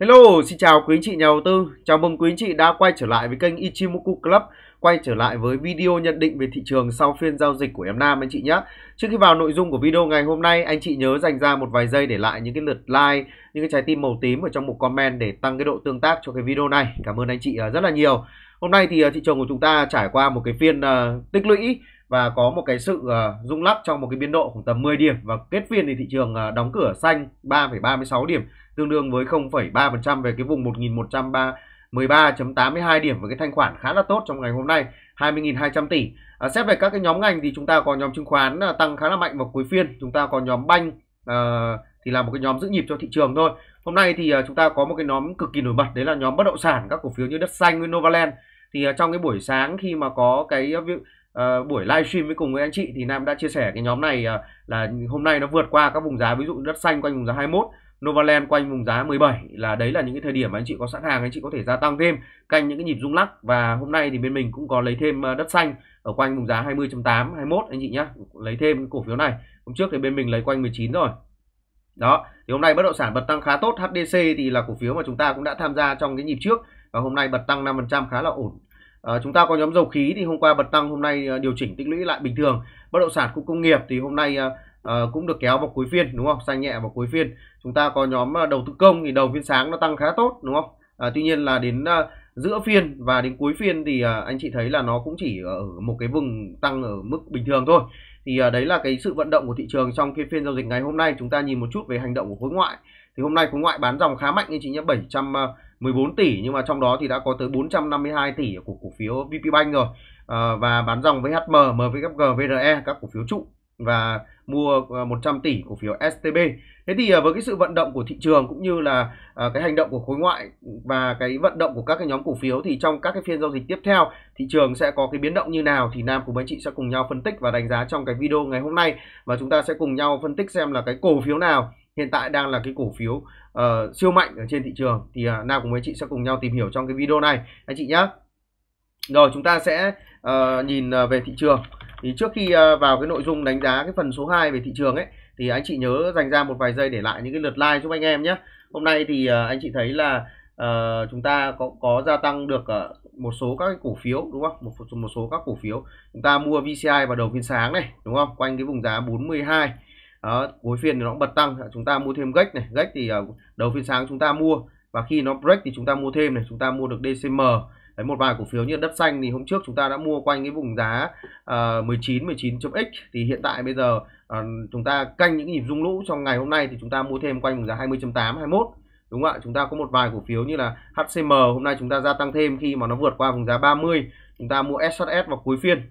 Hello, xin chào quý anh chị nhà đầu tư. Chào mừng quý anh chị đã quay trở lại với kênh Ichimoku Club, quay trở lại với video nhận định về thị trường sau phiên giao dịch của em Nam anh chị nhé. Trước khi vào nội dung của video ngày hôm nay, anh chị nhớ dành ra một vài giây để lại những cái lượt like, những cái trái tim màu tím ở trong một comment để tăng cái độ tương tác cho cái video này. Cảm ơn anh chị à, rất là nhiều. Hôm nay thì à, thị trường của chúng ta trải qua một cái phiên à, tích lũy và có một cái sự uh, rung lắc trong một cái biên độ khoảng tầm 10 điểm và kết phiên thì thị trường ờ, đóng cửa xanh 3,36 điểm tương đương với 0,3% về cái vùng 1113.82 điểm với cái thanh khoản khá là tốt trong ngày hôm nay 20.200 tỷ. À, xét về các cái nhóm ngành thì chúng ta có nhóm chứng khoán ờ, tăng khá là mạnh vào cuối phiên, chúng ta có nhóm banh uh, thì là một cái nhóm giữ nhịp cho thị trường thôi. Hôm nay thì chúng ta có một cái nhóm cực kỳ nổi bật đấy là nhóm bất động sản các cổ phiếu như đất xanh, Novaland thì trong cái buổi sáng khi mà có cái uh, buổi livestream với cùng với anh chị thì Nam đã chia sẻ cái nhóm này uh, là hôm nay nó vượt qua các vùng giá ví dụ đất xanh quanh vùng giá 21 Novaland quanh vùng giá 17 là đấy là những cái thời điểm mà anh chị có sẵn hàng anh chị có thể gia tăng thêm canh những cái nhịp rung lắc và hôm nay thì bên mình cũng có lấy thêm ờ, đất xanh ở quanh vùng giá 20.8 21 anh chị nhá lấy thêm cổ phiếu này hôm trước thì bên mình lấy quanh 19 rồi đó thì hôm nay bất động sản bật tăng khá tốt HDC thì là cổ phiếu mà chúng ta cũng đã tham gia trong cái nhịp trước và hôm nay bật tăng 5% khá là ổn À, chúng ta có nhóm dầu khí thì hôm qua bật tăng hôm nay ờ, điều chỉnh tích lũy lại bình thường bất động sản khu công nghiệp thì hôm nay à, cũng được kéo vào cuối phiên đúng không xanh nhẹ vào cuối phiên chúng ta có nhóm đầu tư công thì đầu phiên sáng nó tăng khá tốt đúng không à, tuy nhiên là đến à, giữa phiên và đến cuối phiên thì à, anh chị thấy là nó cũng chỉ ở một cái vùng tăng ở mức bình thường thôi thì à, đấy là cái sự vận động của thị trường trong cái phiên giao dịch ngày hôm nay chúng ta nhìn một chút về hành động của khối ngoại thì hôm nay khối ngoại bán dòng khá mạnh anh chị nhé 700 14 tỷ nhưng mà trong đó thì đã có tới 452 tỷ của cổ phiếu VPBank rồi à, và bán dòng với HM, MWG, VRE các cổ phiếu trụ và mua 100 ờ, tỷ cổ phiếu STB. Thế thì ờ, với cái sự vận động của thị trường cũng như là cái hành động của khối ngoại và cái vận động của các cái nhóm cổ phiếu thì trong các cái phiên giao dịch tiếp theo thị trường sẽ có cái biến động như nào thì Nam cùng anh chị sẽ cùng nhau phân tích và đánh giá trong cái video ngày hôm nay và chúng ta sẽ cùng nhau phân tích xem là cái cổ phiếu nào hiện tại đang là cái cổ phiếu uh, siêu mạnh ở trên thị trường thì uh, à, nào cùng với chị sẽ cùng nhau tìm hiểu trong cái video này anh chị nhé rồi chúng ta sẽ uh, nhìn uh, về thị trường thì trước khi uh, vào cái nội dung đánh giá cái phần số 2 về thị trường ấy thì anh chị nhớ dành ra một vài giây để lại những cái lượt like giúp anh em nhé hôm nay thì uh, anh chị thấy là uh, chúng ta có có gia tăng được uh, một số các cái cổ phiếu đúng không một một số các cổ phiếu chúng ta mua VCI vào đầu phiên sáng này đúng không quanh cái vùng giá 42 đó, cuối phiên thì nó bật tăng chúng ta mua thêm gách này gách thì ờ, đầu phiên sáng chúng ta mua và khi nó break thì chúng ta mua thêm này chúng ta mua được DCM Đấy, một vài cổ phiếu như đất xanh thì hôm trước chúng ta đã mua quanh cái vùng giá uh, 19 19.x thì hiện tại bây giờ uh, chúng ta canh những nhịp rung lũ trong ngày hôm nay thì chúng ta mua thêm quanh vùng giá 20.8 21 đúng không ạ chúng ta có một vài cổ phiếu như là HCM hôm nay chúng ta gia tăng thêm khi mà nó vượt qua vùng giá 30 chúng ta mua SHS vào cuối phiên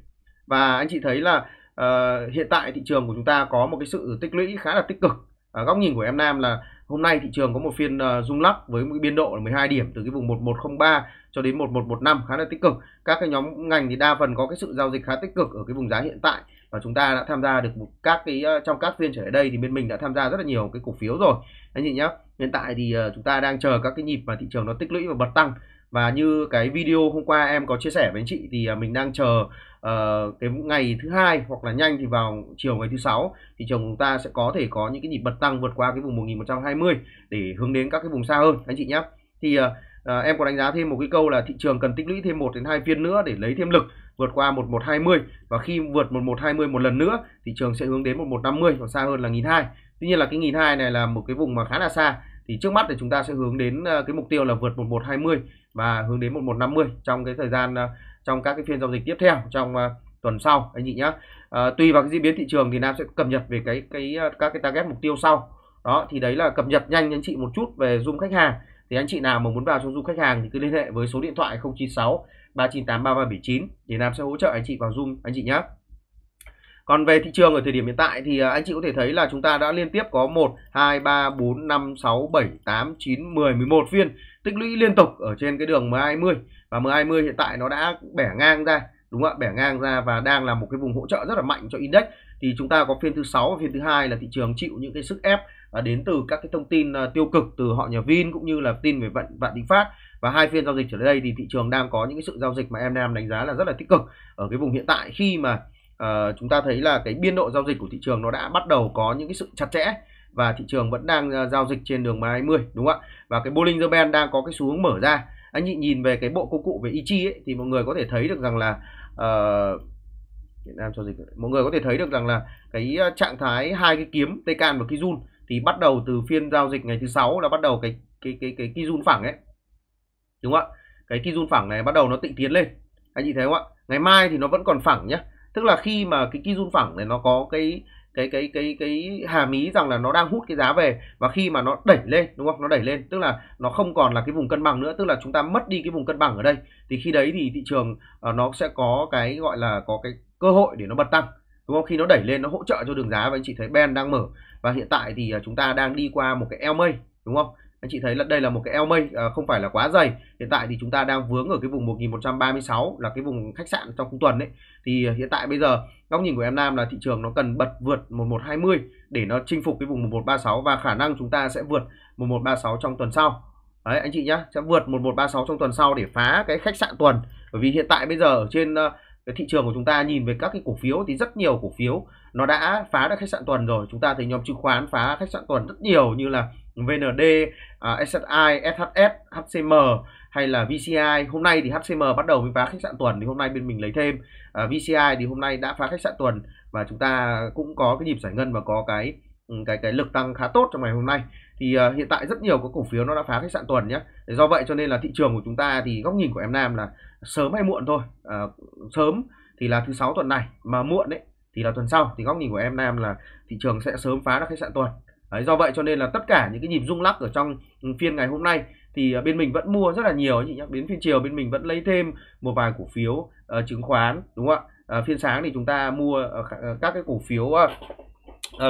và anh chị thấy là uh, hiện tại thị trường của chúng ta có một cái sự tích lũy khá là tích cực ở góc nhìn của em Nam là hôm nay thị trường có một phiên uh, rung lắc với một biên độ là 12 điểm từ cái vùng 1103 cho đến 1115 khá là tích cực. Các cái nhóm ngành thì đa phần có cái sự giao dịch khá tích cực ở cái vùng giá hiện tại và chúng ta đã tham gia được một các cái ờ, trong các phiên trở lại đây thì bên mình đã tham gia rất là nhiều cái cổ phiếu rồi. Anh chị nhé Hiện tại thì chúng ta đang chờ các cái nhịp mà thị trường nó tích lũy và bật tăng và như cái video hôm qua em có chia sẻ với anh chị thì à, mình đang chờ uh, cái ngày thứ hai hoặc là nhanh thì vào chiều ngày thứ sáu thì trường chúng ta sẽ có thể có những cái nhịp bật tăng vượt qua cái vùng 1120 để hướng đến các cái vùng xa hơn anh chị nhé thì uh, em có đánh giá thêm một cái câu là thị trường cần tích lũy thêm 1 đến 2 phiên nữa để lấy thêm lực vượt qua 1120 và khi vượt 1120 một lần nữa thị trường sẽ hướng đến 1150 và xa hơn là 1200. Tuy nhiên là cái 1200 này là một cái vùng mà khá là xa thì trước mắt thì chúng ta sẽ hướng đến cái mục tiêu là vượt 1120 và hướng đến 1150 trong cái thời gian ờ, trong các cái phiên giao dịch tiếp theo trong ờ, tuần sau anh chị nhá. À, tùy vào cái diễn biến thị trường thì Nam sẽ cập nhật về cái cái các cái target mục tiêu sau. Đó thì đấy là cập nhật nhanh anh chị một chút về Zoom khách hàng. Thì anh chị nào mà muốn vào trong Zoom khách hàng thì cứ liên hệ với số điện thoại 096 398 3379 thì Nam sẽ hỗ trợ anh chị vào Zoom anh chị nhá. Còn về thị trường ở thời điểm hiện tại thì anh chị có thể thấy là chúng ta đã liên tiếp có 1 2 3 4 5 6 7 8 9 10 11 phiên tích lũy liên tục ở trên cái đường MA20 và MA20 hiện tại nó đã bẻ ngang ra đúng không ạ bẻ ngang ra và đang là một cái vùng hỗ trợ rất là mạnh cho index thì chúng ta có phiên thứ sáu và phiên thứ hai là thị trường chịu những cái sức ép à, đến từ các cái thông tin à, tiêu cực từ họ nhà Vin cũng như là tin về vận vạn định phát và hai phiên giao dịch trở đây thì thị trường đang có những cái sự giao dịch mà em Nam đánh giá là rất là tích cực ở cái vùng hiện tại khi mà uh, chúng ta thấy là cái biên độ giao dịch của thị trường nó đã bắt đầu có những cái sự chặt chẽ và thị trường vẫn đang ờ, giao dịch trên đường 320 đúng không ạ và cái Bollinger Band đang có cái xu hướng mở ra anh chị nhìn về cái bộ công cụ về Ichi ấy, thì mọi người có thể thấy được rằng là uh, Việt Nam cho dịch mọi người có thể thấy được rằng là cái ờ, trạng thái hai cái kiếm can và cái run thì bắt đầu từ phiên giao dịch ngày thứ sáu là bắt đầu cái cái cái cái cái run phẳng ấy đúng không ạ cái run phẳng này bắt đầu nó tịnh tiến lên anh chị thấy không ạ ngày mai thì nó vẫn còn phẳng nhá tức là khi mà cái run phẳng này nó có cái cái cái cái cái hàm ý rằng là nó đang hút cái giá về và khi mà nó đẩy lên đúng không nó đẩy lên tức là nó không còn là cái vùng cân bằng nữa tức là chúng ta mất đi cái vùng cân bằng ở đây thì khi đấy thì thị trường uh, nó sẽ có cái gọi là có cái cơ hội để nó bật tăng đúng không khi nó đẩy lên nó hỗ trợ cho đường giá và anh chị thấy ben đang mở và hiện tại thì ờ, chúng ta đang đi qua một cái eo mây đúng không anh chị thấy là đây là một cái eo mây à, không phải là quá dày hiện tại thì chúng ta đang vướng ở cái vùng 1136 là cái vùng khách sạn trong khung tuần đấy thì à, hiện tại bây giờ góc nhìn của em Nam là thị trường nó cần bật vượt 1120 để nó chinh phục cái vùng 1136 và khả năng chúng ta sẽ vượt 1136 trong tuần sau đấy anh chị nhá sẽ vượt 1136 trong tuần sau để phá cái khách sạn tuần bởi vì hiện tại bây giờ ở trên à, cái thị trường của chúng ta nhìn về các cái cổ phiếu thì rất nhiều cổ phiếu nó đã phá được khách sạn tuần rồi chúng ta thấy nhóm chứng khoán phá khách sạn tuần rất nhiều như là VND, uh, à, SSI, SHS, HCM hay là VCI hôm nay thì HCM bắt đầu mới phá khách sạn tuần thì hôm nay bên mình lấy thêm uh, à, VCI thì hôm nay đã phá khách sạn tuần và chúng ta cũng có cái nhịp giải ngân và có cái ừ, cái cái lực tăng khá tốt trong ngày hôm nay thì uh, hiện tại rất nhiều các cổ phiếu nó đã phá khách sạn tuần nhé do vậy cho nên là thị trường của chúng ta thì góc nhìn của em Nam là sớm hay muộn thôi uh, sớm thì là thứ sáu tuần này mà muộn đấy thì là tuần sau thì góc nhìn của em Nam là thị trường sẽ sớm phá được khách sạn tuần Đấy, do vậy cho nên là tất cả những cái nhịp rung lắc ở trong ừ, phiên ngày hôm nay thì ờ, bên mình vẫn mua rất là nhiều chị nhé đến phiên chiều bên mình vẫn lấy thêm một vài cổ phiếu uh, chứng khoán đúng không ạ uh, phiên sáng thì chúng ta mua uh, các cái cổ phiếu uh,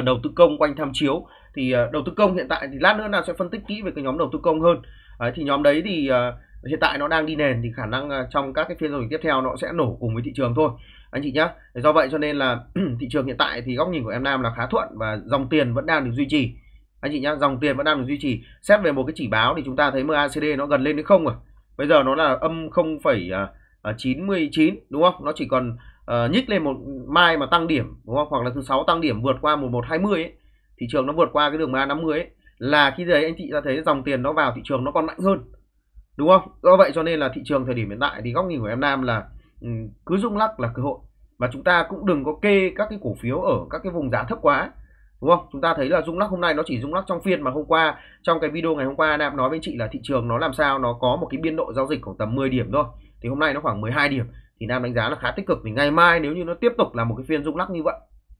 đầu tư công quanh tham chiếu thì uh, đầu tư công hiện tại thì lát nữa nào sẽ phân tích kỹ về cái nhóm đầu tư công hơn Đấy, thì nhóm đấy thì uh, hiện tại nó đang đi nền thì khả năng trong các cái phiên giao dịch tiếp theo nó sẽ nổ cùng với thị trường thôi anh chị nhé do vậy cho nên là thị trường hiện tại thì góc nhìn của em Nam là khá thuận và dòng tiền vẫn đang được duy trì anh chị nhá dòng tiền vẫn đang được duy trì xét về một cái chỉ báo thì chúng ta thấy MACD nó gần lên đến không rồi bây giờ nó là âm 0,99 à, à, đúng không nó chỉ còn uh, nhích lên một mai mà tăng điểm đúng không hoặc là thứ sáu tăng điểm vượt qua 1120 ấy thị trường nó vượt qua cái đường MA 50 ấy là khi đấy anh chị ra thấy dòng tiền nó vào thị trường nó còn mạnh hơn đúng không do vậy cho nên là thị trường thời điểm hiện tại thì góc nhìn của em Nam là Ừ, cứ rung lắc là cơ hội và chúng ta cũng đừng có kê các cái cổ phiếu ở các cái vùng giá thấp quá đúng không chúng ta thấy là rung lắc hôm nay nó chỉ rung lắc trong phiên mà hôm qua trong cái video ngày hôm qua nam nói với chị là thị trường nó làm sao nó có một cái biên độ giao dịch khoảng tầm 10 điểm thôi thì hôm nay nó khoảng 12 điểm thì nam đánh giá là khá tích cực thì ngày mai nếu như nó tiếp tục là một cái phiên rung lắc như vậy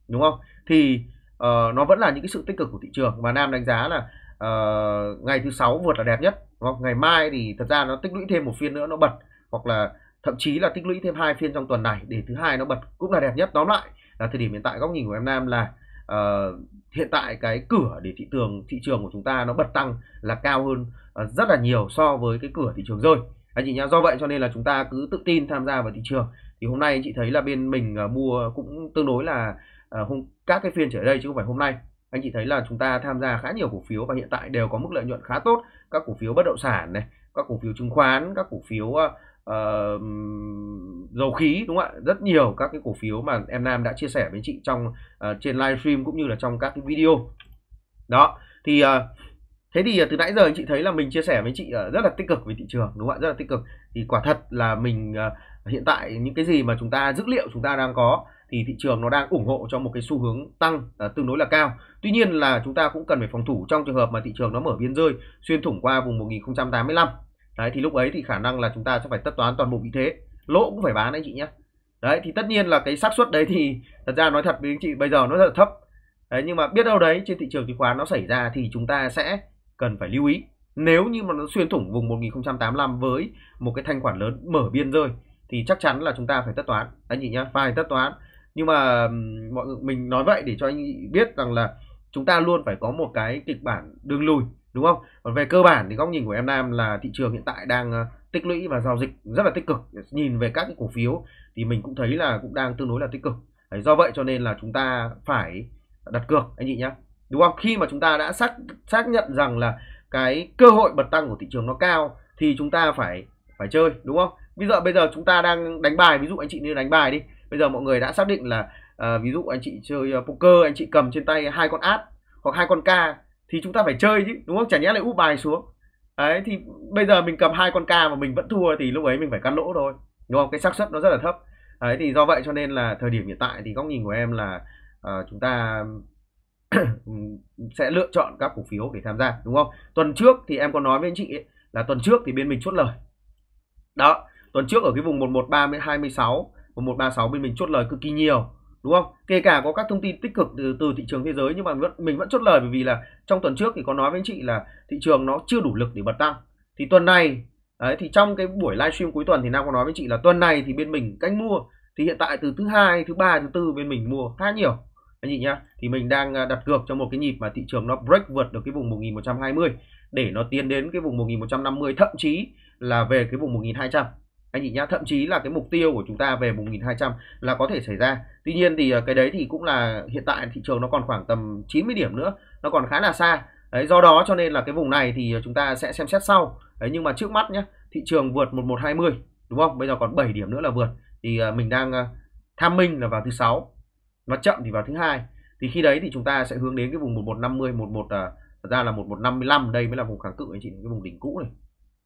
đúng không thì uh, nó vẫn là những cái sự tích cực của thị trường và nam đánh giá là uh, ngày thứ sáu vượt là đẹp nhất đúng không? ngày mai thì thật ra nó tích lũy thêm một phiên nữa nó bật hoặc là thậm chí là tích lũy thêm hai phiên trong tuần này để thứ hai nó bật cũng là đẹp nhất tóm lại là thời điểm hiện tại góc nhìn của em Nam là uh, hiện tại cái cửa để thị trường thị trường của chúng ta nó bật tăng là cao hơn uh, rất là nhiều so với cái cửa thị trường rơi anh chị nhá do vậy cho nên là chúng ta cứ tự tin tham gia vào thị trường thì hôm nay anh chị thấy là bên mình uh, mua cũng tương đối là uh, hôm các cái phiên trở đây chứ không phải hôm nay anh chị thấy là chúng ta tham gia khá nhiều cổ phiếu và hiện tại đều có mức lợi nhuận khá tốt các cổ phiếu bất động sản này các cổ phiếu chứng khoán các cổ phiếu uh, uh, dầu khí đúng không ạ rất nhiều các cái cổ phiếu mà em Nam đã chia sẻ với chị trong uh, trên livestream cũng như là trong các cái video đó thì uh, thế thì uh, từ nãy giờ anh chị thấy là mình chia sẻ với chị uh, rất là tích cực với thị trường đúng không ạ rất là tích cực thì quả thật là mình uh, hiện tại những cái gì mà chúng ta dữ liệu chúng ta đang có thì thị trường nó đang ủng hộ cho một cái xu hướng tăng uh, tương đối là cao. Tuy nhiên là chúng ta cũng cần phải phòng thủ trong trường hợp mà thị trường nó mở biên rơi xuyên thủng qua vùng 1085 đấy thì lúc ấy thì khả năng là chúng ta sẽ phải tất toán toàn bộ vị thế lỗ cũng phải bán anh chị nhé đấy thì tất nhiên là cái xác suất đấy thì thật ra nói thật với anh chị bây giờ nó rất là thấp đấy nhưng mà biết đâu đấy trên thị trường chứng khoán nó xảy ra thì chúng ta sẽ cần phải lưu ý nếu như mà nó xuyên thủng vùng 1085 với một cái thanh khoản lớn mở biên rơi thì chắc chắn là chúng ta phải tất toán anh chị nhé phải tất toán nhưng mà mọi mình nói vậy để cho anh biết rằng là chúng ta luôn phải có một cái kịch bản đường lùi đúng không còn về cơ bản thì góc nhìn của em Nam là thị trường hiện tại đang ờ, tích lũy và giao dịch rất là tích cực nhìn về các cái cổ phiếu thì mình cũng thấy là cũng đang tương đối là tích cực Đấy, do vậy cho nên là chúng ta phải đặt cược anh chị nhé đúng không khi mà chúng ta đã xác xác nhận rằng là cái cơ hội bật tăng của thị trường nó cao thì chúng ta phải phải chơi đúng không bây giờ bây giờ chúng ta đang đánh bài ví dụ anh chị như đánh bài đi bây giờ mọi người đã xác định là à, ví dụ anh chị chơi ờ, poker anh chị cầm trên tay hai con át hoặc hai con ca thì chúng ta phải chơi chứ đúng không chả nhẽ lại úp bài xuống đấy thì bây giờ mình cầm hai con ca mà mình vẫn thua thì lúc ấy mình phải cắt lỗ thôi đúng không cái xác suất nó rất là thấp đấy thì do vậy cho nên là thời điểm hiện tại thì góc nhìn của em là uh, chúng ta sẽ lựa chọn các cổ phiếu để tham gia đúng không tuần trước thì em có nói với anh chị ấy, là tuần trước thì bên mình chốt lời đó tuần trước ở cái vùng 113 26 1136 bên mình chốt lời cực kỳ nhiều đúng không kể cả có các thông tin tích cực từ, từ thị trường thế giới nhưng mà vẫn, mình vẫn chốt lời bởi vì là trong tuần trước thì có nói với anh chị là thị trường nó chưa đủ lực để bật tăng thì tuần này đấy, thì trong cái buổi livestream cuối tuần thì nam có nói với chị là tuần này thì bên mình canh mua thì hiện tại từ thứ hai thứ ba thứ tư bên mình mua khá nhiều anh chị nhá thì mình đang à, đặt cược cho một cái nhịp mà thị trường nó break vượt được cái vùng 1120 để nó tiến đến cái vùng 1150 thậm chí là về cái vùng 1200 anh chị nhá thậm chí là cái mục tiêu của chúng ta về 1.200 là có thể xảy ra tuy nhiên thì ờ, cái đấy thì cũng là hiện tại thị trường nó còn khoảng tầm 90 điểm nữa nó còn khá là xa đấy, do đó cho nên là cái vùng này thì ờ, chúng ta sẽ xem xét sau đấy, nhưng mà trước mắt nhé thị trường vượt 1120 đúng không bây giờ còn 7 điểm nữa là vượt thì ờ, mình đang tham minh là vào thứ sáu nó chậm thì vào thứ hai thì khi đấy thì chúng ta sẽ hướng đến cái vùng 1150 11 thật ra là 1155 đây mới là vùng kháng cự anh chị cái vùng đỉnh cũ này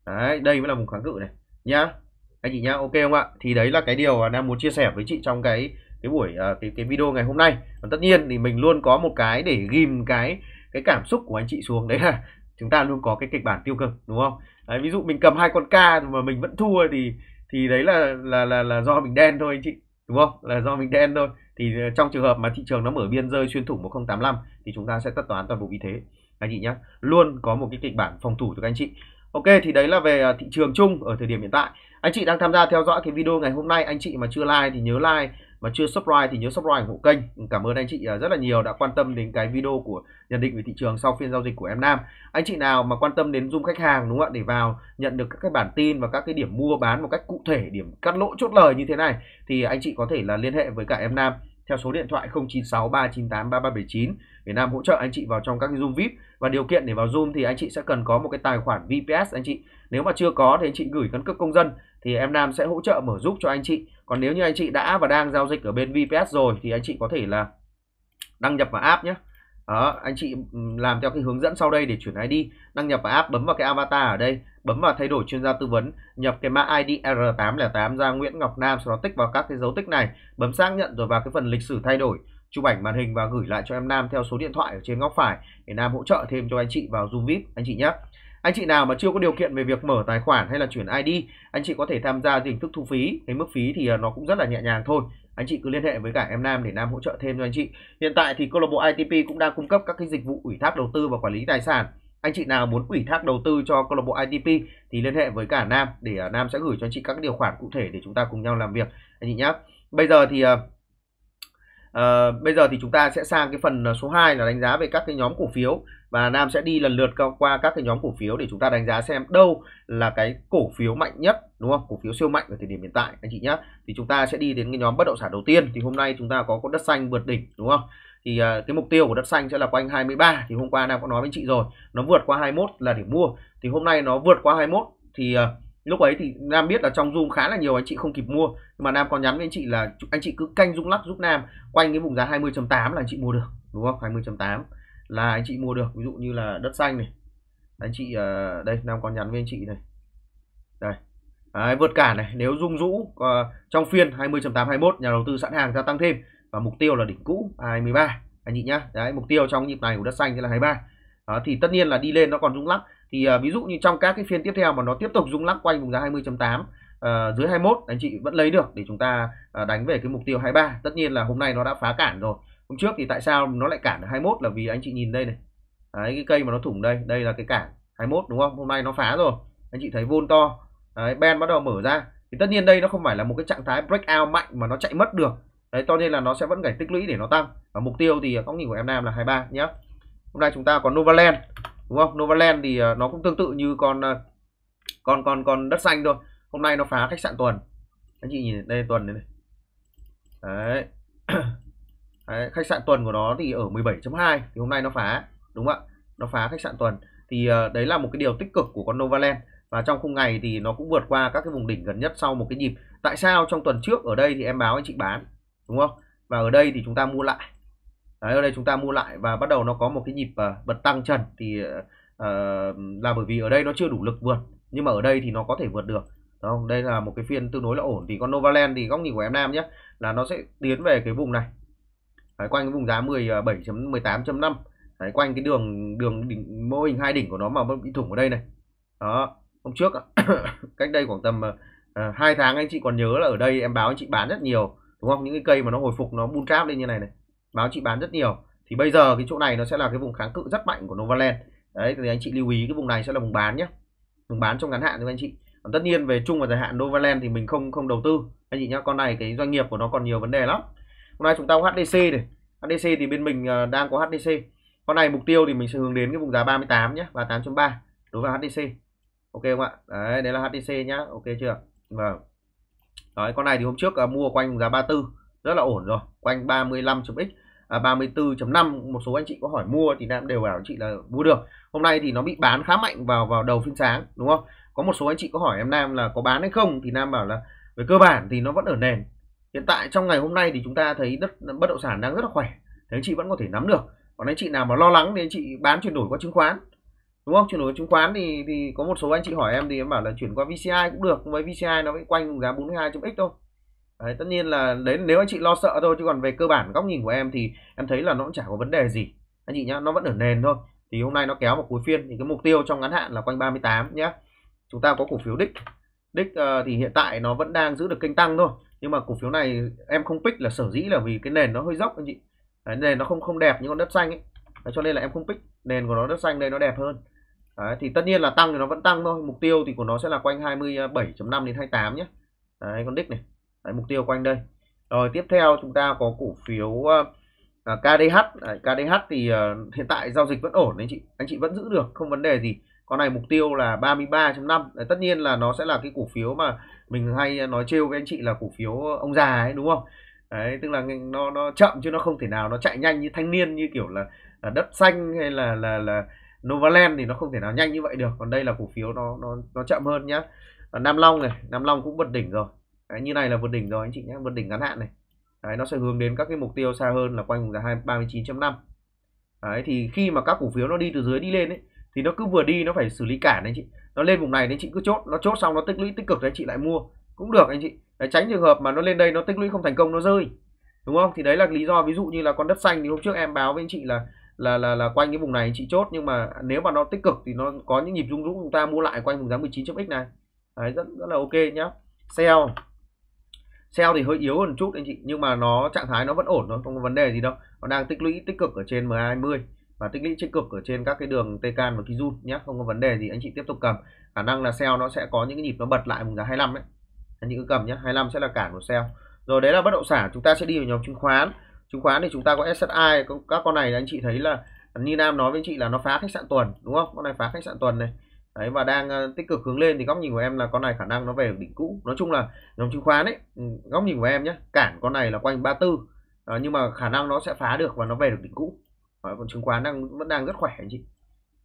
đấy đây mới là vùng kháng cự này nhá anh chị nhá ok không ạ thì đấy là cái điều mà em muốn chia sẻ với chị trong cái cái buổi ờ, cái cái video ngày hôm nay còn tất nhiên thì mình luôn có một cái để ghim cái cái cảm xúc của anh chị xuống đấy là chúng ta luôn có cái kịch bản tiêu cực đúng không đấy, ví dụ mình cầm hai con ca mà mình vẫn thua thì thì đấy là là là là do mình đen thôi anh chị đúng không là do mình đen thôi thì ờ, trong trường hợp mà thị trường nó mở biên rơi xuyên thủng 1085 thì chúng ta sẽ tất toán toàn bộ vị thế anh chị nhé luôn có một cái kịch bản phòng thủ cho các anh chị ok thì đấy là về ờ, thị trường chung ở thời điểm hiện tại anh chị đang tham gia theo dõi cái video ngày hôm nay anh chị mà chưa like thì nhớ like mà chưa subscribe thì nhớ subscribe ủng hộ kênh cảm ơn anh chị à, rất là nhiều đã quan tâm đến cái video của nhận định về thị trường sau phiên giao dịch của em Nam anh chị nào mà quan tâm đến zoom khách hàng đúng không ạ để vào nhận được các cái bản tin và các cái điểm mua bán một cách cụ thể điểm cắt lỗ chốt lời như thế này thì anh chị có thể là liên hệ với cả em Nam theo số điện thoại 096 398 3379 Việt Nam hỗ trợ anh chị vào trong các cái Zoom VIP và điều kiện để vào Zoom thì anh chị sẽ cần có một cái tài khoản VPS anh chị nếu mà chưa có thì anh chị gửi căn cước công dân thì em Nam sẽ hỗ trợ mở giúp cho anh chị. Còn nếu như anh chị đã và đang giao dịch ở bên VPS rồi thì anh chị có thể là đăng nhập vào app nhé. Đó, anh chị ừ, làm theo cái hướng dẫn sau đây để chuyển ID, đăng nhập vào app, bấm vào cái avatar ở đây, bấm vào thay đổi chuyên gia tư vấn, nhập cái mã ID R808 ra Nguyễn Ngọc Nam, sau đó tích vào các cái dấu tích này, bấm xác nhận rồi vào cái phần lịch sử thay đổi chụp ảnh màn hình và gửi lại cho em Nam theo số điện thoại ở trên góc phải để Nam hỗ trợ thêm cho anh chị vào Zoom VIP anh chị nhé. Anh chị nào mà chưa có điều kiện về việc mở tài khoản hay là chuyển ID, anh chị có thể tham gia hình thức thu phí. Cái mức phí thì à, nó cũng rất là nhẹ nhàng thôi. Anh chị cứ liên hệ với cả em Nam để Nam hỗ trợ thêm cho anh chị. Hiện tại thì câu lạc bộ ITP cũng đang cung cấp các cái dịch vụ ủy thác đầu tư và quản lý tài sản. Anh chị nào muốn ủy thác đầu tư cho câu lạc bộ ITP thì liên hệ với cả Nam để à, Nam sẽ gửi cho anh chị các điều khoản cụ thể để chúng ta cùng nhau làm việc anh chị nhé. Bây giờ thì À, ờ, bây giờ thì chúng ta sẽ sang cái phần à, số 2 là đánh giá về các cái nhóm cổ phiếu và Nam sẽ đi lần lượt qua các cái nhóm cổ phiếu để chúng ta đánh giá xem đâu là cái cổ phiếu mạnh nhất đúng không? Cổ phiếu siêu mạnh ở thời điểm hiện tại anh chị nhé. Thì chúng ta sẽ đi đến cái nhóm bất động sản đầu tiên thì hôm nay chúng ta có con đất xanh vượt đỉnh đúng không? Thì à, cái mục tiêu của đất xanh sẽ là quanh 23 thì hôm qua Nam có nói với anh chị rồi, nó vượt qua 21 là để mua. Thì hôm nay nó vượt qua 21 thì à, lúc ấy thì nam biết là trong zoom khá là nhiều anh chị không kịp mua nhưng mà nam còn nhắn với anh chị là anh chị cứ canh rung lắc giúp nam quanh cái vùng giá 20.8 là anh chị mua được đúng không 20.8 là anh chị mua được ví dụ như là đất xanh này anh chị ờ, đây nam còn nhắn với anh chị này đây Đấy, vượt cản này nếu rung rũ uh, ờ, trong phiên 20.821 nhà đầu tư sẵn hàng gia tăng thêm và mục tiêu là đỉnh cũ 23 anh chị nhá đấy mục tiêu trong nhịp này của đất xanh sẽ là 23 đó, thì tất nhiên là đi lên nó còn rung lắc thì uh, ví dụ như trong các cái phiên tiếp theo mà nó tiếp tục rung lắc quanh vùng giá 20.8 uh, dưới 21 anh chị vẫn lấy được để chúng ta uh, đánh về cái mục tiêu 23 tất nhiên là hôm nay nó đã phá cản rồi hôm trước thì tại sao nó lại cản 21 là vì anh chị nhìn đây này đấy, cái cây mà nó thủng đây đây là cái cản 21 đúng không hôm nay nó phá rồi anh chị thấy vôn to đấy, ben bắt đầu mở ra thì tất nhiên đây nó không phải là một cái trạng thái breakout mạnh mà nó chạy mất được đấy cho nên là nó sẽ vẫn phải tích lũy để nó tăng và mục tiêu thì góc nhìn của em nam là 23 nhé hôm nay chúng ta còn novaland đúng không novaland thì ờ, nó cũng tương tự như con ờ, con con con đất xanh thôi hôm nay nó phá khách sạn tuần anh chị nhìn đây tuần này, này. đấy Đấy, khách sạn tuần của nó thì ở 17.2 thì hôm nay nó phá đúng không ạ nó phá khách sạn tuần thì uh, đấy là một cái điều tích cực của con Novaland và trong khung ngày thì nó cũng vượt qua các cái vùng đỉnh gần nhất sau một cái nhịp tại sao trong tuần trước ở đây thì em báo anh chị bán đúng không và ở đây thì chúng ta mua lại đấy, ở đây chúng ta mua lại và bắt đầu nó có một cái nhịp uh, bật tăng trần thì uh, là bởi vì ở đây nó chưa đủ lực vượt nhưng mà ở đây thì nó có thể vượt được đúng không đây là một cái phiên tương đối là ổn thì con Novaland thì góc nhìn của em Nam nhé là nó sẽ tiến về cái vùng này Đấy, quanh cái vùng giá 17.18.5 à, Đấy, quanh cái đường đường đỉnh, mô hình hai đỉnh của nó mà bị thủng ở đây này đó hôm trước cách đây khoảng tầm à, à, hai uh, tháng anh chị còn nhớ là ở đây em báo anh chị bán rất nhiều đúng không những cái cây mà nó hồi phục nó bun tráp lên như này này báo chị bán rất nhiều thì bây giờ cái chỗ này nó sẽ là cái vùng kháng cự rất mạnh của Novaland đấy thì anh chị lưu ý cái vùng này sẽ là vùng bán nhé vùng bán trong ngắn hạn thì anh chị còn tất nhiên về chung và dài hạn Novaland thì mình không không đầu tư anh chị nhá con này cái doanh nghiệp của nó còn nhiều vấn đề lắm hôm nay chúng ta có HDC này HDC thì bên mình ờ, đang có HDC con này mục tiêu thì mình sẽ hướng đến cái vùng giá 38 nhé và 8.3 đối với HDC ok không ạ đấy đấy là HDC nhá ok chưa vâng đấy con này thì hôm trước uh, mua quanh vùng giá 34 rất là ổn rồi quanh 35.x à, 34.5 một số anh chị có hỏi mua thì nam đều bảo chị là mua được hôm nay thì nó bị bán khá mạnh vào vào đầu phiên sáng đúng không có một số anh chị có hỏi em nam là có bán hay không thì nam bảo là về cơ bản thì nó vẫn ở nền hiện tại trong ngày hôm nay thì chúng ta thấy đất bất động sản đang rất là khỏe thế anh chị vẫn có thể nắm được còn anh chị nào mà lo lắng thì anh chị bán chuyển đổi qua chứng khoán đúng không chuyển đổi chứng khoán thì thì có một số anh chị hỏi em thì em bảo là chuyển qua VCI cũng được với VCI nó vẫn quanh giá 42.x thôi đấy, tất nhiên là đấy nếu anh chị lo sợ thôi chứ còn về cơ bản góc nhìn của em thì em thấy là nó cũng chả có vấn đề gì anh chị nhá nó vẫn ở nền thôi thì hôm nay nó kéo vào cuối phiên thì cái mục tiêu trong ngắn hạn là quanh 38 nhé chúng ta có cổ phiếu đích đích uh, thì hiện tại nó vẫn đang giữ được kênh tăng thôi nhưng mà cổ phiếu này em không pick là sở dĩ là vì cái nền nó hơi dốc anh chị đấy, nền nó không không đẹp như con đất xanh ấy đấy, cho nên là em không pick nền của nó đất xanh đây nó đẹp hơn đấy, thì tất nhiên là tăng thì nó vẫn tăng thôi mục tiêu thì của nó sẽ là quanh 27.5 đến 28 nhé đấy con đích này đấy, mục tiêu quanh đây rồi tiếp theo chúng ta có cổ phiếu uh, ờ, à, KDH đấy, KDH thì uh, hiện tại giao dịch vẫn ổn anh chị anh chị vẫn giữ được không vấn đề gì con này mục tiêu là 33.5 tất nhiên là nó sẽ là cái cổ phiếu mà mình hay nói trêu với anh chị là cổ phiếu ông già ấy đúng không đấy tức là nó nó chậm chứ nó không thể nào nó chạy nhanh như thanh niên như kiểu là, là đất xanh hay là là là Novaland thì nó không thể nào nhanh như vậy được còn đây là cổ phiếu nó nó nó chậm hơn nhá ờ, Nam Long này Nam Long cũng vượt đỉnh rồi đấy, như này là vượt đỉnh rồi anh chị nhé vượt đỉnh ngắn hạn này đấy, nó sẽ hướng đến các cái mục tiêu xa hơn là quanh vùng giá hai ba mươi chín năm đấy thì khi mà các cổ phiếu nó đi từ dưới đi lên ấy thì nó cứ vừa đi nó phải xử lý cản anh chị nó lên vùng này thì chị cứ chốt nó chốt xong nó tích lũy tích cực thì anh chị lại mua cũng được anh chị để tránh trường hợp mà nó lên đây nó tích lũy không thành công nó rơi đúng không thì đấy là lý do ví dụ như là con đất xanh thì hôm trước em báo với anh chị là là là là quanh cái vùng này chị chốt nhưng mà nếu mà nó tích cực thì nó có những nhịp rung rũ chúng ta mua lại quanh vùng giá 19.x này đấy, rất rất là ok nhá sell sell thì hơi yếu hơn chút anh chị nhưng mà nó trạng thái nó vẫn ổn nó không có vấn đề gì đâu nó đang tích lũy tích cực ở trên M20 và tích lũy trên cực ở trên các cái đường tê can và kijun nhé không có vấn đề gì anh chị tiếp tục cầm khả năng là sell nó sẽ có những cái nhịp nó bật lại vùng giá 25 ấy, anh chị cứ cầm nhé 25 sẽ là cản của sell rồi đấy là bất động sản chúng ta sẽ đi vào nhóm chứng khoán chứng khoán thì chúng ta có SSI các con này anh chị thấy là Ni Nam nói với chị là nó phá khách sạn tuần đúng không con này phá khách sạn tuần này đấy và đang ờ, tích cực hướng lên thì góc nhìn của em là con này khả năng nó về đỉnh cũ nói chung là nhóm chứng khoán ấy ừ, góc nhìn của em nhé cản con này là quanh 34 à, ờ, nhưng mà khả năng nó sẽ phá được và nó về được đỉnh cũ Đấy, còn chứng khoán đang vẫn đang rất khỏe anh chị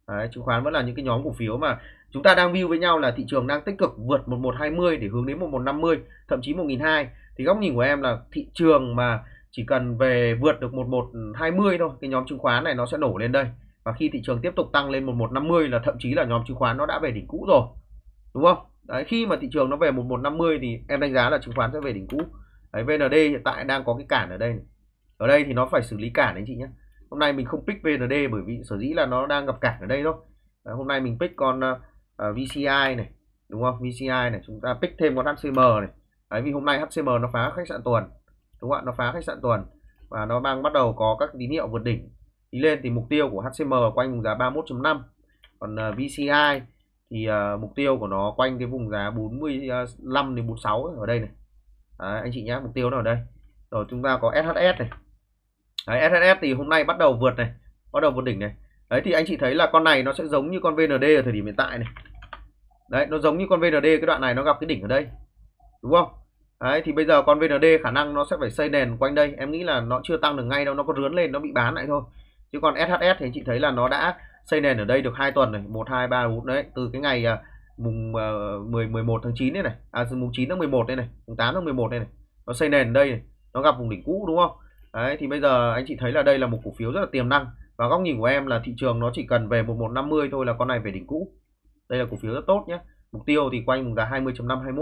Đấy, chứng khoán vẫn là những cái nhóm cổ phiếu mà chúng ta đang view với nhau là thị trường đang tích cực vượt 1120 để hướng đến 1150 thậm chí 1002 thì góc nhìn của em là thị trường mà chỉ cần về vượt được 1120 thôi cái nhóm chứng khoán này nó sẽ nổ lên đây và khi thị trường tiếp tục tăng lên 1150 là thậm chí là nhóm chứng khoán nó đã về đỉnh cũ rồi đúng không đấy khi mà thị trường nó về 1150 thì em đánh giá là chứng khoán sẽ về đỉnh cũ đấy, VND hiện tại đang có cái cản ở đây ở đây thì nó phải xử lý cản anh chị nhé hôm nay mình không pick VND bởi vì sở dĩ là nó đang gặp cản ở đây thôi à, hôm nay mình pick con uh, ờ, ờ, VCI này đúng không VCI này chúng ta pick thêm con HCM này Đấy, vì hôm nay HCM nó phá khách sạn tuần đúng không ạ nó phá khách sạn tuần và nó đang bắt đầu có các tín hiệu vượt đỉnh đi lên thì mục tiêu của HCM quanh vùng giá 31.5 còn uh, ờ, VCI thì uh, mục tiêu của nó quanh cái vùng giá 45 đến 46 ở đây này Đấy, anh chị nhá mục tiêu nó ở đây rồi chúng ta có SHS này Đấy, SSS thì hôm nay bắt đầu vượt này, bắt đầu vượt đỉnh này. Đấy thì anh chị thấy là con này nó sẽ giống như con VND ở thời điểm hiện tại này. Đấy, nó giống như con VND cái đoạn này nó gặp cái đỉnh ở đây. Đúng không? Đấy thì bây giờ con VND khả năng nó sẽ phải xây nền quanh đây. Em nghĩ là nó chưa tăng được ngay đâu, nó có rướn lên nó bị bán lại thôi. Chứ còn SHS thì anh chị thấy là nó đã xây nền ở đây được 2 tuần này, 1 2 3 4 đấy, từ cái ngày à, mùng 10 à, 11 tháng 9 đây này, à từ mùng 9 tháng 11 đây này, mùng 8 tháng 11 đây này. Nó xây nền ở đây này, nó gặp vùng đỉnh cũ đúng không? Đấy, thì bây giờ anh chị thấy là đây là một cổ phiếu rất là tiềm năng và góc nhìn của em là thị trường nó chỉ cần về 1150 thôi là con này về đỉnh cũ. Đây là cổ phiếu rất tốt nhé. Mục tiêu thì quanh vùng giá 20.521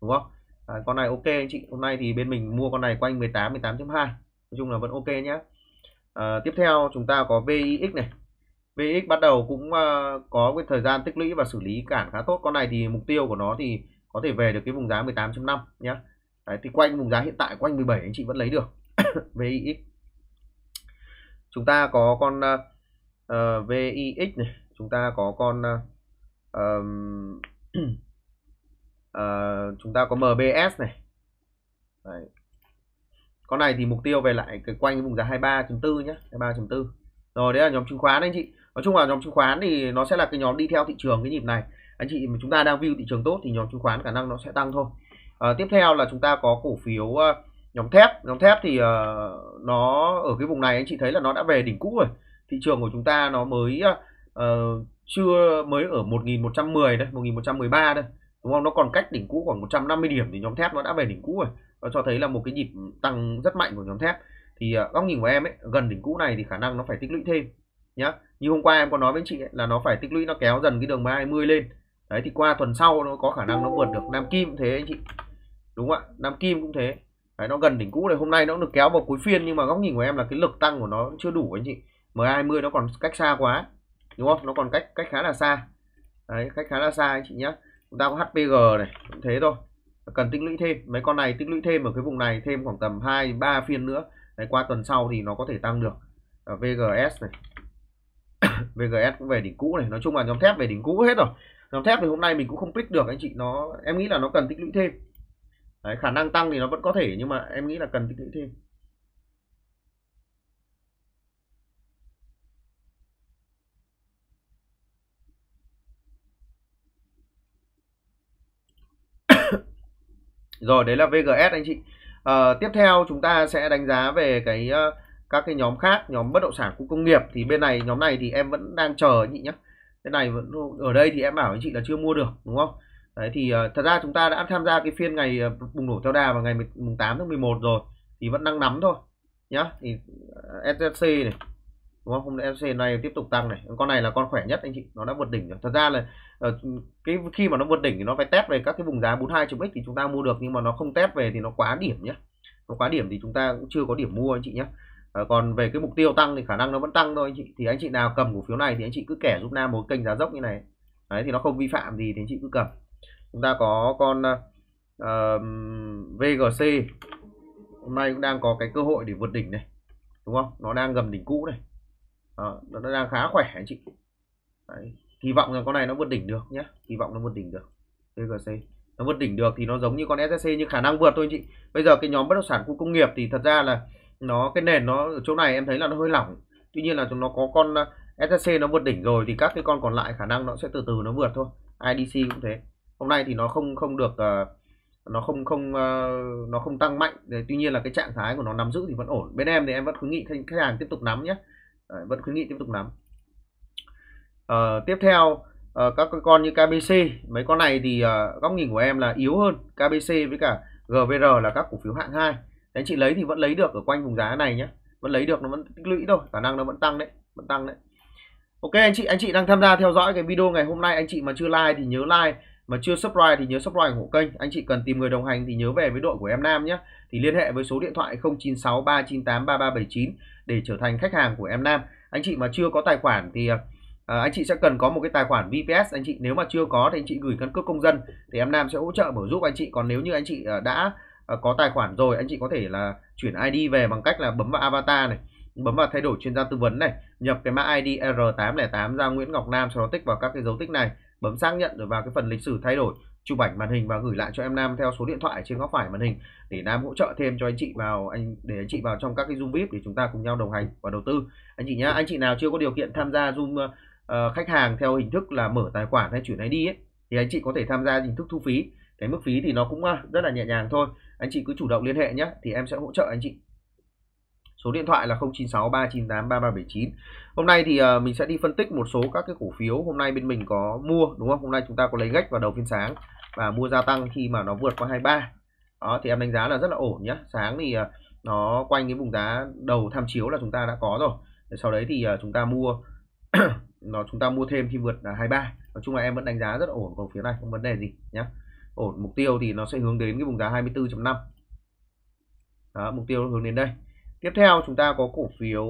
đúng không? À, con này ok anh chị, hôm nay thì bên mình mua con này quanh 18 18.2. Nói chung là vẫn ok nhé. À, tiếp theo chúng ta có VIX này. vix bắt đầu cũng uh, có cái thời gian tích lũy và xử lý cản khá tốt. Con này thì mục tiêu của nó thì có thể về được cái vùng giá 18.5 nhé. Đấy, thì quanh vùng giá hiện tại quanh 17 anh chị vẫn lấy được. VIX chúng ta có con uh, ờ, ờ, VIX này chúng ta có con uh, uh, chúng ta có MBS này Đấy. con này thì mục tiêu về lại cái quanh vùng giá 23.4 nhé 23.4 rồi đấy là nhóm chứng khoán anh chị nói chung là nhóm chứng khoán thì nó sẽ là cái nhóm đi theo thị trường cái nhịp này anh chị mà chúng ta đang view thị trường tốt thì nhóm chứng khoán khả năng nó sẽ tăng thôi à, tiếp theo là chúng ta có cổ phiếu uh, nhóm thép nhóm thép thì uh, nó ở cái vùng này anh chị thấy là nó đã về đỉnh cũ rồi thị trường của chúng ta nó mới uh, chưa mới ở 1110 đấy 1113 đấy đúng không nó còn cách đỉnh cũ khoảng 150 điểm thì nhóm thép nó đã về đỉnh cũ rồi nó cho thấy là một cái nhịp tăng rất mạnh của nhóm thép thì uh, góc nhìn của em ấy gần đỉnh cũ này thì khả năng nó phải tích lũy thêm nhá như hôm qua em có nói với chị ấy, là nó phải tích lũy nó kéo dần cái đường 320 lên đấy thì qua tuần sau nó có khả năng nó vượt được Nam Kim thế anh chị đúng không ạ Nam Kim cũng thế Đấy, nó gần đỉnh cũ này hôm nay nó cũng được kéo vào cuối phiên nhưng mà góc nhìn của em là cái lực tăng của nó chưa đủ anh chị M20 nó còn cách xa quá đúng không nó còn cách cách khá là xa đấy cách khá là xa anh chị nhé chúng ta có HPG này cũng thế thôi cần tích lũy thêm mấy con này tích lũy thêm ở cái vùng này thêm khoảng tầm 2 3 phiên nữa đấy qua tuần sau thì nó có thể tăng được ở ờ, VGS này VGS cũng về đỉnh cũ này nói chung là nhóm thép về đỉnh cũ hết rồi nhóm thép thì hôm nay mình cũng không pick được anh chị nó em nghĩ là nó cần tích lũy thêm Đấy, khả năng tăng thì nó vẫn có thể nhưng mà em nghĩ là cần tích lũy thêm Rồi đấy là VGS anh chị. À, tiếp theo chúng ta sẽ đánh giá về cái ờ, các cái nhóm khác, nhóm bất động sản khu công nghiệp thì bên này nhóm này thì em vẫn đang chờ anh chị nhé. Cái này vẫn ở đây thì em bảo anh chị là chưa mua được đúng không? đấy thì uh, thật ra chúng ta đã tham gia cái phiên ngày uh, bùng nổ theo đà vào ngày mùng 8 tháng 11 rồi thì vẫn đang nắm thôi nhá thì ờ, SSC này đúng không? Hôm nay FC này tiếp tục tăng này. Con này là con khỏe nhất anh chị, nó đã vượt đỉnh rồi. Thật ra là cái khi mà nó vượt đỉnh thì nó phải test về các cái vùng giá 42.x thì chúng ta mua được nhưng mà nó không test về thì nó quá điểm nhé. Nó quá điểm thì chúng ta cũng chưa có điểm mua anh chị nhé. À, còn về cái mục tiêu tăng thì khả năng nó vẫn tăng thôi anh chị. Thì anh chị nào cầm cổ phiếu này thì anh chị cứ kẻ giúp Nam một kênh giá dốc như này. Đấy thì nó không vi phạm gì thì anh chị cứ cầm chúng ta có con uh, ờ, VGC hôm nay cũng đang có cái cơ hội để vượt đỉnh này đúng không nó đang gầm đỉnh cũ này à, nó đang khá khỏe anh chị Đấy. kỳ vọng là con này nó vượt đỉnh được nhé kỳ vọng nó vượt đỉnh được VGC nó vượt đỉnh được thì nó giống như con SSC nhưng khả năng vượt thôi anh chị bây giờ cái nhóm bất động sản khu công nghiệp thì thật ra là nó cái nền nó ở chỗ này em thấy là nó hơi lỏng tuy nhiên là chúng nó có con ờ, SSC nó vượt đỉnh rồi thì các cái con còn lại khả năng nó sẽ từ từ nó vượt thôi IDC cũng thế hôm nay thì nó không không được uh, nó không không uh, nó không tăng mạnh Đấy, tuy nhiên là cái trạng thái của nó nắm giữ thì vẫn ổn bên em thì em vẫn khuyến nghị khách hàng tiếp tục nắm nhé Đấy, vẫn khuyến nghị tiếp tục nắm uh, tiếp theo uh, các con như KBC mấy con này thì uh, góc nhìn của em là yếu hơn KBC với cả GVR là các cổ phiếu hạng 2 anh chị lấy thì vẫn lấy được ở quanh vùng giá này nhé vẫn lấy được nó vẫn tích lũy thôi khả năng nó vẫn tăng đấy vẫn tăng đấy ok anh chị anh chị đang tham gia theo dõi cái video ngày hôm nay anh chị mà chưa like thì nhớ like mà chưa subscribe thì nhớ subscribe ủng hộ kênh anh chị cần tìm người đồng hành thì nhớ về với đội của em Nam nhé thì liên hệ với số điện thoại 096 398 3379 để trở thành khách hàng của em Nam anh chị mà chưa có tài khoản thì À, à anh chị sẽ cần có một cái tài khoản VPS anh chị nếu mà chưa có thì anh chị gửi căn cước công dân thì em Nam sẽ hỗ trợ mở giúp anh chị còn nếu như anh chị à, đã à, có tài khoản rồi anh chị có thể là chuyển ID về bằng cách là bấm vào avatar này bấm vào thay đổi chuyên gia tư vấn này nhập cái mã ID R808 ra Nguyễn Ngọc Nam sau đó tích vào các cái dấu tích này bấm xác nhận rồi vào cái phần lịch sử thay đổi chụp ảnh màn hình và gửi lại cho em Nam theo số điện thoại trên góc phải màn hình để Nam hỗ trợ thêm cho anh chị vào anh để anh chị vào trong các cái Zoom VIP để chúng ta cùng nhau đồng hành và đầu tư anh chị nhá anh chị nào chưa có điều kiện tham gia Zoom uh, khách hàng theo hình thức là mở tài khoản hay chuyển hay đi ấy, thì anh chị có thể tham gia hình thức thu phí cái mức phí thì nó cũng ờ, rất là nhẹ nhàng thôi anh chị cứ chủ động liên hệ nhé thì em sẽ hỗ trợ anh chị số điện thoại là 0963983379 Hôm nay thì ờ, mình sẽ đi phân tích một số các cái cổ phiếu hôm nay bên mình có mua đúng không? Hôm nay chúng ta có lấy gách vào đầu phiên sáng và mua gia tăng khi mà nó vượt qua 23. Đó thì em đánh giá là rất là ổn nhé. Sáng thì ờ, nó quanh cái vùng giá đầu tham chiếu là chúng ta đã có rồi. Sau đấy thì ờ, chúng ta mua nó chúng ta mua thêm khi vượt là 23. Nói chung là em vẫn đánh giá rất là ổn cổ phiếu này, không vấn đề gì nhé. Ổn mục tiêu thì nó sẽ hướng đến cái vùng giá 24.5. Đó, mục tiêu hướng đến đây. Tiếp theo chúng ta có cổ phiếu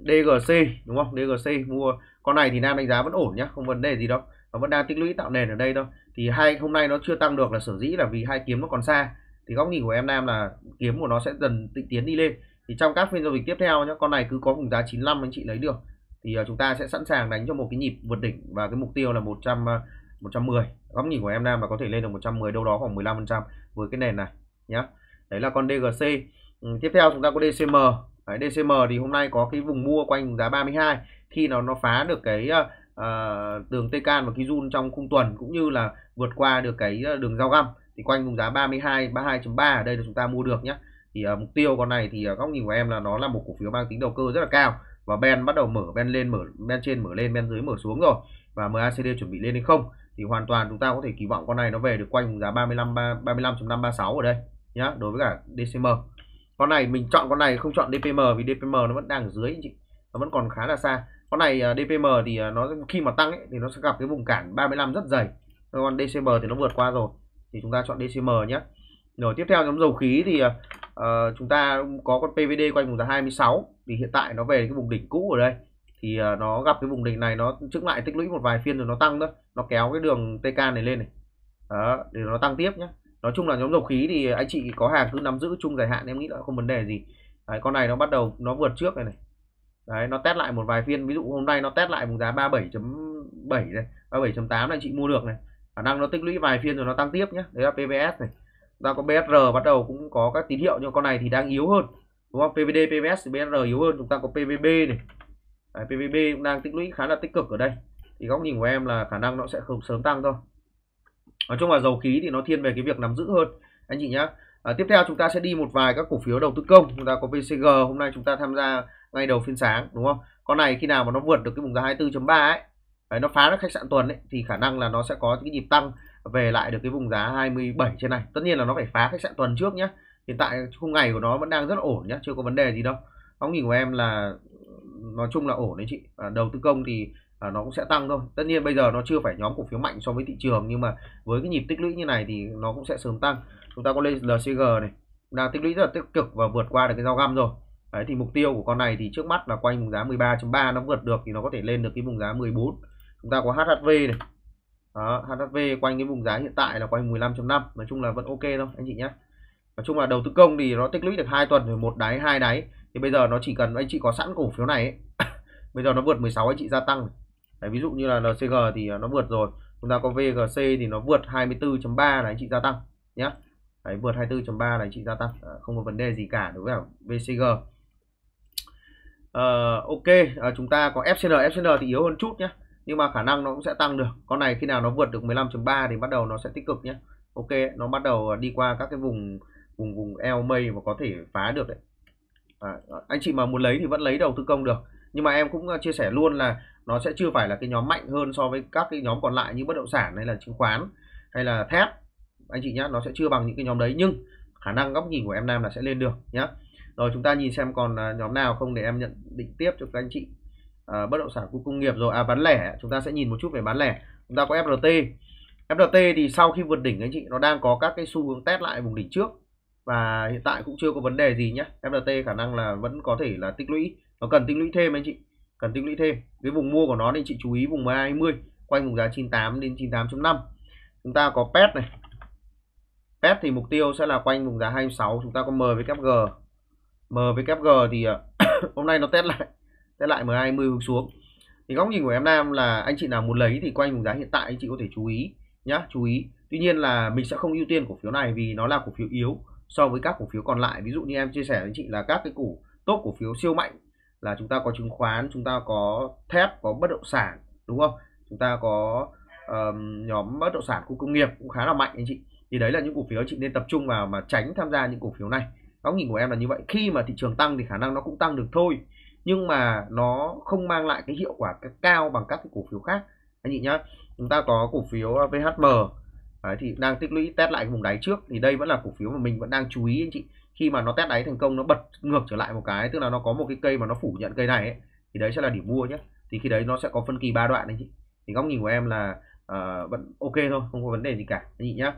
DGC đúng không DGC mua con này thì Nam đánh giá vẫn ổn nhá không vấn đề gì đâu nó vẫn đang tích lũy tạo nền ở đây thôi thì hai hôm nay nó chưa tăng được là sở dĩ là vì hai kiếm nó còn xa thì góc nhìn của em Nam là kiếm của nó sẽ dần tịnh tiến đi lên thì trong các phiên giao dịch tiếp theo nhé con này cứ có vùng giá 95 anh chị lấy được thì ờ, chúng ta sẽ sẵn sàng đánh cho một cái nhịp vượt đỉnh và cái mục tiêu là 100 110 ờ, góc nhìn của em Nam là có thể lên được 110 đâu đó khoảng 15 phần trăm với cái nền này nhé. đấy là con DGC tiếp theo chúng ta có DCM Đấy, DCM thì hôm nay có cái vùng mua quanh giá 32 khi nó nó phá được cái uh, đường TK và cái run trong khung tuần cũng như là vượt qua được cái ờ, đường giao găm thì quanh vùng giá 32 32.3 ở đây là chúng ta mua được nhé thì uh, mục tiêu con này thì uh, góc nhìn của em là nó là một cổ phiếu mang tính đầu cơ rất là cao và ben bắt đầu mở ben lên mở ben trên mở lên ben dưới mở xuống rồi và MACD chuẩn bị lên hay không thì hoàn toàn chúng ta có thể kỳ vọng con này nó về được quanh vùng giá 35 35.536 ở đây nhá đối với cả DCM con này mình chọn con này không chọn DPM vì DPM nó vẫn đang ở dưới anh chị nó vẫn còn khá là xa con này à, DPM thì à, nó khi mà tăng ấy, thì nó sẽ gặp cái vùng cản 35 rất dày còn DCM thì nó vượt qua rồi thì chúng ta chọn DCM nhé rồi tiếp theo nhóm dầu khí thì uh, chúng ta có con PVD quanh vùng giá 26 thì hiện tại nó về cái vùng đỉnh cũ ở đây thì uh, nó gặp cái vùng đỉnh này nó trước lại tích lũy một vài phiên rồi nó tăng nữa nó kéo cái đường TK này lên này đó, để nó tăng tiếp nhé nói chung là nhóm dầu khí thì anh chị có hàng cứ nắm giữ chung dài hạn em nghĩ là không vấn đề gì đấy, con này nó bắt đầu nó vượt trước này này đấy nó test lại một vài phiên ví dụ hôm nay nó test lại vùng giá 37.7 này 37.8 này chị mua được này khả năng nó tích lũy vài phiên rồi nó tăng tiếp nhé đấy là PVS này ra có BSR bắt đầu cũng có các tín hiệu nhưng con này thì đang yếu hơn đúng không PVD PVS thì BSR yếu hơn chúng ta có PVB này đấy, PVB cũng đang tích lũy khá là tích cực ở đây thì góc nhìn của em là khả năng nó sẽ không sớm tăng thôi nói chung là dầu khí thì nó thiên về cái việc nắm giữ hơn anh chị nhé à, tiếp theo chúng ta sẽ đi một vài các cổ phiếu đầu tư công chúng ta có VCG hôm nay chúng ta tham gia ngay đầu phiên sáng đúng không con này khi nào mà nó vượt được cái vùng giá 24.3 ấy đấy, nó phá được khách sạn tuần ấy, thì khả năng là nó sẽ có cái nhịp tăng về lại được cái vùng giá 27 trên này tất nhiên là nó phải phá khách sạn tuần trước nhé hiện tại khung ngày của nó vẫn đang rất ổn nhé chưa có vấn đề gì đâu góc nhìn của em là nói chung là ổn đấy chị à, đầu tư công thì à, nó cũng sẽ tăng thôi tất nhiên bây giờ nó chưa phải nhóm cổ phiếu mạnh so với thị trường nhưng mà với cái nhịp tích lũy như này thì nó cũng sẽ sớm tăng chúng ta có lên LCG này đang tích lũy rất là tích cực và vượt qua được cái giao găm rồi đấy thì mục tiêu của con này thì trước mắt là quanh vùng giá 13.3 nó vượt được thì nó có thể lên được cái vùng giá 14 chúng ta có HHV này đó, HHV quanh cái vùng giá hiện tại là quanh 15.5 nói chung là vẫn ok thôi anh chị nhé nói chung là đầu tư công thì nó tích lũy được hai tuần rồi một đáy hai đáy thì bây giờ nó chỉ cần anh chị có sẵn cổ phiếu này ấy. bây giờ nó vượt 16 anh chị gia tăng này. Đấy, ví dụ như là LCG thì à, nó vượt rồi chúng ta có VGC thì nó vượt 24.3 là anh chị gia tăng nhé Đấy, vượt 24.3 là anh chị gia tăng à, không có vấn đề gì cả đối với VCG à, ok à, chúng ta có FCN FCN thì yếu hơn chút nhé nhưng mà khả năng nó cũng sẽ tăng được con này khi nào nó vượt được 15.3 thì bắt đầu nó sẽ tích cực nhé ok nó bắt đầu à, đi qua các cái vùng vùng vùng eo mây và có thể phá được đấy à, anh chị mà muốn lấy thì vẫn lấy đầu tư công được nhưng mà em cũng ờ, chia sẻ luôn là nó sẽ chưa phải là cái nhóm mạnh hơn so với các cái nhóm còn lại như bất động sản hay là chứng khoán hay là thép anh chị nhé nó sẽ chưa bằng những cái nhóm đấy nhưng khả năng góc nhìn của em Nam là sẽ lên được nhé rồi chúng ta nhìn xem còn ờ, nhóm nào không để em nhận định tiếp cho các anh chị à, bất động sản khu công nghiệp rồi à bán lẻ chúng ta sẽ nhìn một chút về bán lẻ chúng ta có FRT FRT thì sau khi vượt đỉnh anh chị nó đang có các cái xu hướng test lại vùng đỉnh trước và hiện tại cũng chưa có vấn đề gì nhé FRT khả năng là vẫn có thể là tích lũy nó cần tích lũy thêm anh chị cần tích lũy thêm cái vùng mua của nó thì chị chú ý vùng 20 quanh vùng giá 98 đến 98.5 chúng ta có pet này pet thì mục tiêu sẽ là quanh vùng giá 26 chúng ta có MVKG MVKG thì à, hôm nay nó test lại test lại M20 hướng xuống thì góc nhìn của em Nam là anh chị nào muốn lấy thì quanh vùng giá hiện tại anh chị có thể chú ý nhá chú ý tuy nhiên là mình sẽ không ưu tiên cổ phiếu này vì nó là cổ phiếu yếu so với các cổ phiếu còn lại ví dụ như em chia sẻ với anh chị là các cái cổ tốt cổ phiếu siêu mạnh là chúng ta có chứng khoán chúng ta có thép có bất động sản đúng không chúng ta có um, nhóm bất động sản khu công nghiệp cũng khá là mạnh anh chị thì đấy là những cổ phiếu chị nên tập trung vào mà tránh tham gia những cổ phiếu này góc nhìn của em là như vậy khi mà thị trường tăng thì khả năng nó cũng tăng được thôi nhưng mà nó không mang lại cái hiệu quả cao bằng các cái cổ phiếu khác anh chị nhá chúng ta có cổ phiếu ờ, VHM Đấy, thì đang tích lũy test lại vùng đáy trước thì đây vẫn là cổ phiếu mà mình vẫn đang chú ý anh chị khi mà nó test đáy thành công nó bật ngược trở lại một cái tức là nó có một cái cây mà nó phủ nhận cây này ấy, thì đấy sẽ là điểm mua nhé thì khi đấy nó sẽ có phân kỳ ba đoạn đấy chị thì góc nhìn của em là uh, vẫn ok thôi không có vấn đề gì cả anh chị nhá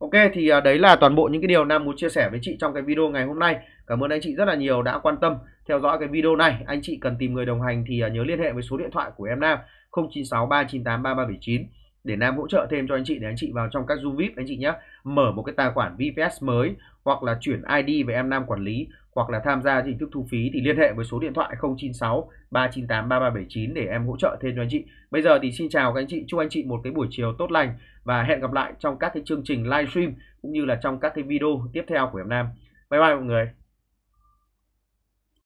Ok thì ờ, đấy là toàn bộ những cái điều Nam muốn chia sẻ với chị trong cái video ngày hôm nay. Cảm ơn anh chị rất là nhiều đã quan tâm theo dõi cái video này. Anh chị cần tìm người đồng hành thì ờ, nhớ liên hệ với số điện thoại của em Nam 0963983379 để Nam hỗ trợ thêm cho anh chị để anh chị vào trong các Zoom VIP anh chị nhé mở một cái tài khoản VPS mới hoặc là chuyển ID về em Nam quản lý hoặc là tham gia hình thức thu phí thì liên hệ với số điện thoại 096 398 3379 để em hỗ trợ thêm cho anh chị. Bây giờ thì xin chào các anh chị, chúc anh chị một cái buổi chiều tốt lành và hẹn gặp lại trong các cái chương trình livestream cũng như là trong các cái video tiếp theo của em Nam. Bye bye mọi người.